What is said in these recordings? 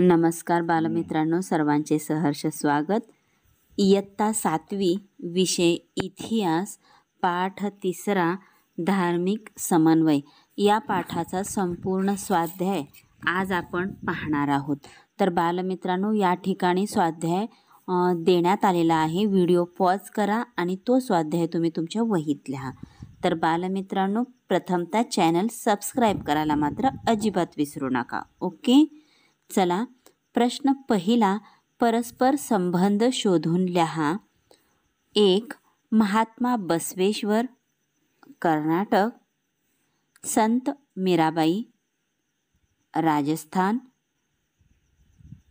नमस्कार बालमित्रांनो सर्वांचे सहर्ष स्वागत इयत्ता सातवी विषय इतिहास पाठ तिसरा धार्मिक समन्वय या पाठाचा संपूर्ण स्वाध्याय आज आपण पाहणार आहोत तर बालमित्रांनो या ठिकाणी स्वाध्याय देण्यात आलेला आहे व्हिडिओ पॉज करा आणि तो स्वाध्याय तुम्ही तुमच्या वहीत लिहा तर बालमित्रांनो प्रथमतः चॅनल सबस्क्राईब करायला मात्र अजिबात विसरू नका ओके चला प्रश्न पहिला परस्पर संबंध शोधून लिहा एक महात्मा बसवेश्वर कर्नाटक संत मीराबाई राजस्थान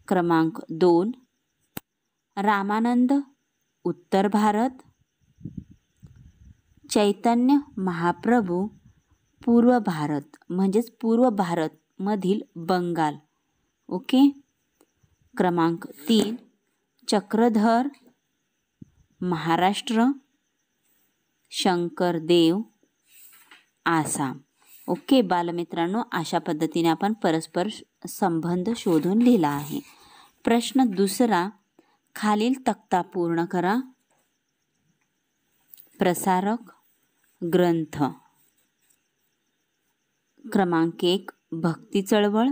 क्रमांक दोन रामानंद उत्तर भारत चैतन्य महाप्रभू पूर्व भारत म्हणजेच पूर्व भारतमधील बंगाल ओके क्रमांक तीन चक्रधर महाराष्ट्र शंकर देव आसाम ओके बालमित्रांनो अशा पद्धतीने आपण परस्पर संबंध शोधून लिहिला आहे प्रश्न दुसरा खालील तक्ता पूर्ण करा प्रसारक ग्रंथ क्रमांक एक भक्ती चळवळ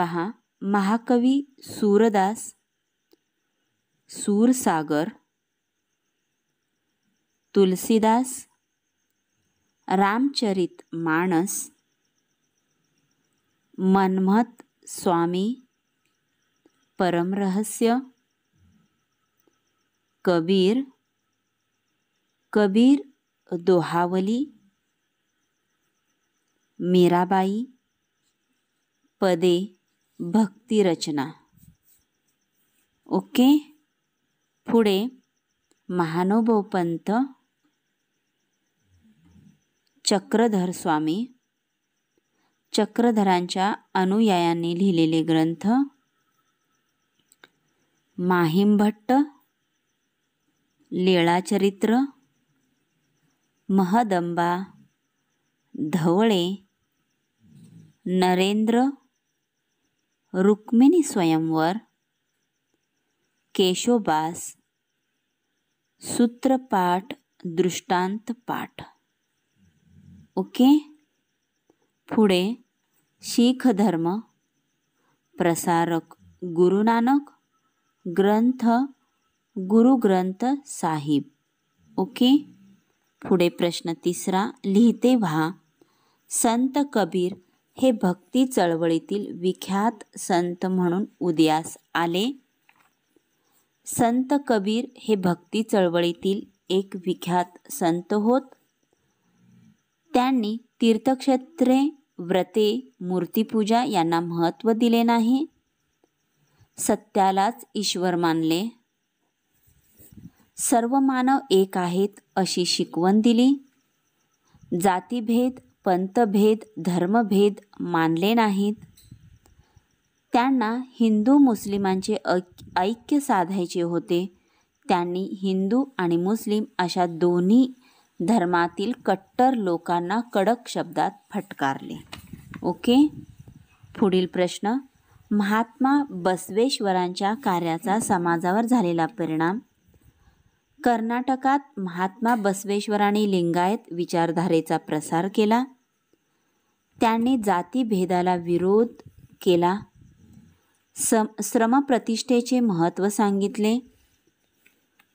पहा महाकवी सूरदास सूरसागर तुलसीदास रामचरित माणस मन्मथ स्वामी परमरहस्य कबीर कबीर दोहावली मीराबाई पदे भक्ती रचना ओके पुढे महानुभवपंत चक्रधर स्वामी चक्रधरांच्या अनुयायांनी लिहिलेले ग्रंथ भट्ट लेळाचरित्र महदंबा धवळे नरेंद्र रुक्मिणी स्वयंवर केशोबास सूत्रपाठ दृष्टांत पाठ ओके पुढे शीख धर्म प्रसारक गुरुनानक ग्रंथ गुरु ग्रंथ साहिब ओके पुढे प्रश्न तिसरा लिहिते व्हा संत कबीर हे भक्ती चळवळीतील विख्यात संत म्हणून उदयास आले संत कबीर हे भक्ती चळवळीतील एक विख्यात संत होत त्यांनी तीर्थक्षेत्रे व्रते मूर्तीपूजा यांना महत्त्व दिले नाही सत्यालाच ईश्वर मानले सर्व मानव एक आहेत अशी शिकवण दिली जातीभेद पंतभेद धर्मभेद मानले नाहीत त्यांना हिंदू मुस्लिमांचे ऐक्य साधायचे होते त्यांनी हिंदू आणि मुस्लिम अशा दोन्ही धर्मातील कट्टर लोकांना कडक शब्दात फटकारले ओके पुढील प्रश्न महात्मा बसवेश्वरांच्या कार्याचा समाजावर झालेला परिणाम कर्नाटकात महात्मा बसवेश्वराने लिंगायत विचारधारेचा प्रसार केला त्यांनी जातीभेदाला विरोध केला सम श्रमप्रतिष्ठेचे महत्त्व सांगितले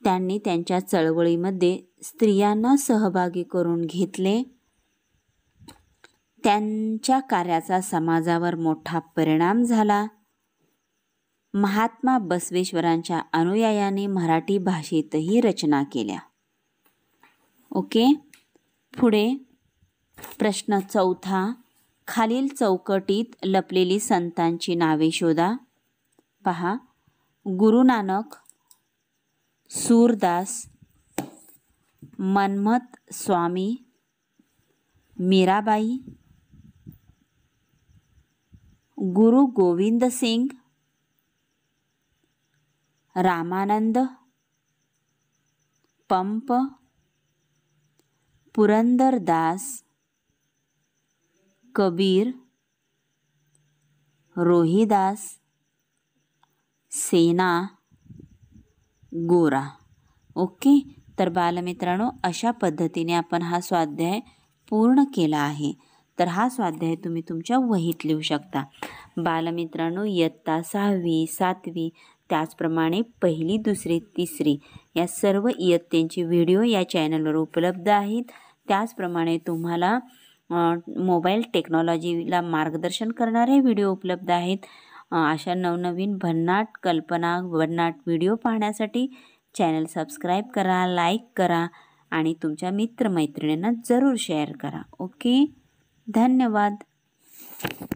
त्यांनी त्यांच्या चळवळीमध्ये स्त्रियांना सहभागी करून घेतले त्यांच्या कार्याचा समाजावर मोठा परिणाम झाला महात्मा बसवेश्वरांच्या अनुयायाने मराठी भाषेतही रचना केल्या ओके पुढे प्रश्न चौथा खालील चौकटीत लपलेली संतांची नावे शोधा पहा गुरु नानक सूरदास मन्मथ स्वामी मीराबाई गुरु गोविंद सिंग रामानंद पंप पुरंदरदास कबीर रोहिदास सेना गोरा ओके तर बालमित्रांनो अशा पद्धतीने आपण हा स्वाध्याय पूर्ण केला आहे तर हा स्वाध्याय तुम्ही तुमच्या वहीत लिहू शकता बालमित्रांनो इयत्ता सहावी सातवी त्याचप्रमाणे पहिली दुसरी तिसरी या सर्व इयत्तेंचे व्हिडिओ या चॅनलवर उपलब्ध आहेत त्याचप्रमाणे तुम्हाला मोबाईल टेक्नॉलॉजीला मार्गदर्शन करणारे व्हिडिओ उपलब्ध आहेत अशा नवनवीन भन्नाट कल्पना भन्नाट व्हिडिओ पाहण्यासाठी चॅनल सबस्क्राईब करा लाईक करा आणि तुमच्या मित्रमैत्रिणींना जरूर शेअर करा ओके धन्यवाद